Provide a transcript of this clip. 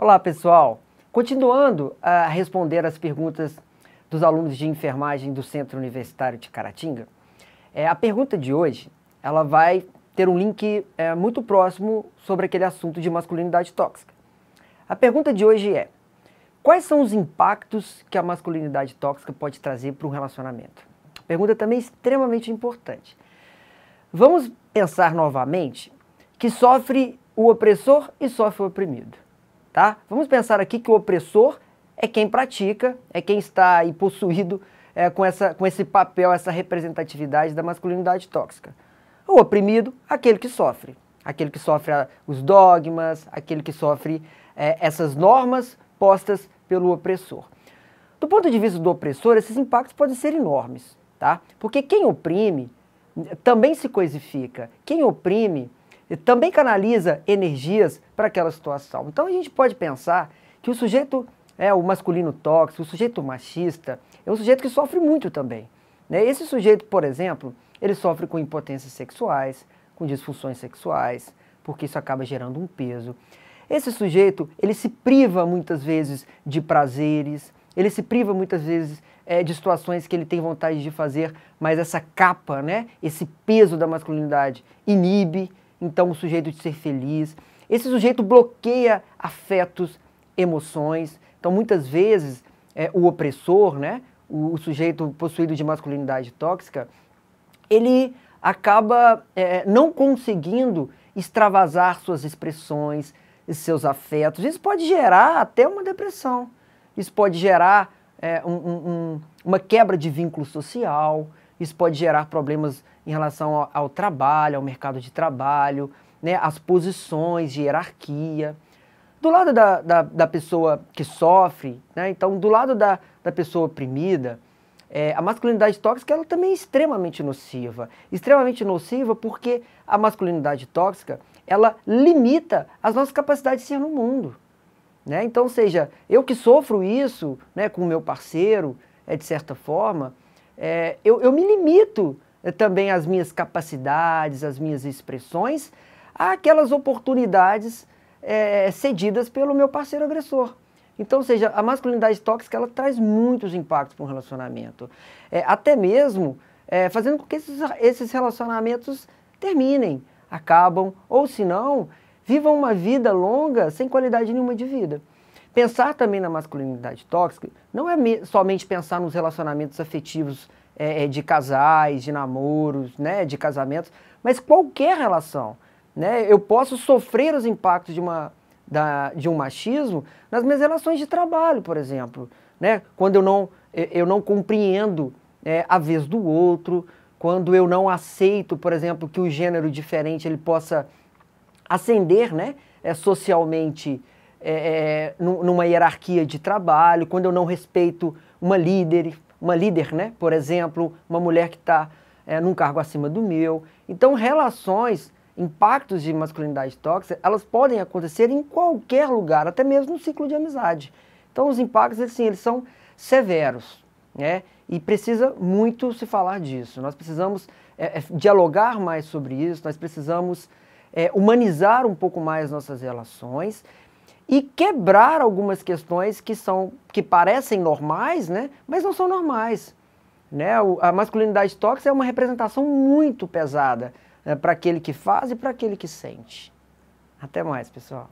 Olá, pessoal. Continuando a responder as perguntas dos alunos de enfermagem do Centro Universitário de Caratinga, é, a pergunta de hoje ela vai ter um link é, muito próximo sobre aquele assunto de masculinidade tóxica. A pergunta de hoje é: quais são os impactos que a masculinidade tóxica pode trazer para um relacionamento? Pergunta também extremamente importante. Vamos pensar novamente que sofre o opressor e sofre o oprimido tá? Vamos pensar aqui que o opressor é quem pratica, é quem está aí possuído é, com, essa, com esse papel, essa representatividade da masculinidade tóxica. O oprimido, aquele que sofre. Aquele que sofre ah, os dogmas, aquele que sofre é, essas normas postas pelo opressor. Do ponto de vista do opressor, esses impactos podem ser enormes, tá? Porque quem oprime também se coisifica. Quem oprime e também canaliza energias para aquela situação. Então a gente pode pensar que o sujeito é o masculino tóxico, o sujeito machista, é um sujeito que sofre muito também. Né? Esse sujeito, por exemplo, ele sofre com impotências sexuais, com disfunções sexuais, porque isso acaba gerando um peso. Esse sujeito, ele se priva muitas vezes de prazeres, ele se priva muitas vezes é, de situações que ele tem vontade de fazer, mas essa capa, né, esse peso da masculinidade inibe, então o sujeito de ser feliz. Esse sujeito bloqueia afetos, emoções. Então, muitas vezes, é, o opressor, né, o, o, sujeito possuído de masculinidade tóxica, ele acaba é, não conseguindo extravasar suas expressões, seus afetos. Isso pode gerar até uma depressão. Isso pode gerar é, um, um, uma quebra de vínculo social isso pode gerar problemas em relação ao, ao trabalho, ao mercado de trabalho, né, as posições de hierarquia. Do lado da, da, da pessoa que sofre, né, então do lado da, da pessoa oprimida, é, a masculinidade tóxica ela também é extremamente nociva. Extremamente nociva porque a masculinidade tóxica ela limita as nossas capacidades de ser no mundo. Né? Então, seja, eu que sofro isso né, com o meu parceiro, é, de certa forma, é, eu, eu me limito eh, também às minhas capacidades, às minhas expressões, àquelas oportunidades é, cedidas pelo meu parceiro agressor. Então, ou seja, a masculinidade tóxica ela traz muitos impactos para um relacionamento. É, até mesmo é, fazendo com que esses, esses relacionamentos terminem, acabam, ou se não, vivam uma vida longa sem qualidade nenhuma de vida. Pensar também na masculinidade tóxica não é somente pensar nos relacionamentos afetivos é, é, de casais, de namoros, né, de casamentos, mas qualquer relação. Né? Eu posso sofrer os impactos de, uma, da, de um machismo nas minhas relações de trabalho, por exemplo. Né? Quando eu não, eu não compreendo é, a vez do outro, quando eu não aceito, por exemplo, que o gênero diferente ele possa ascender né, é, socialmente é, é numa hierarquia de trabalho, quando eu não respeito uma líder, uma líder, né? Por exemplo, uma mulher que está é, num cargo acima do meu. Então, relações, impactos de masculinidade tóxica, elas podem acontecer em qualquer lugar, até mesmo no ciclo de amizade. Então, os impactos, assim, eles são severos, né? E precisa muito se falar disso. Nós precisamos é, é dialogar mais sobre isso, nós precisamos é, humanizar um pouco mais nossas relações e quebrar algumas questões que são que parecem normais, né, mas não são normais. Né? a masculinidade tóxica é uma representação muito pesada né, para aquele que faz e para aquele que sente. Até mais, pessoal.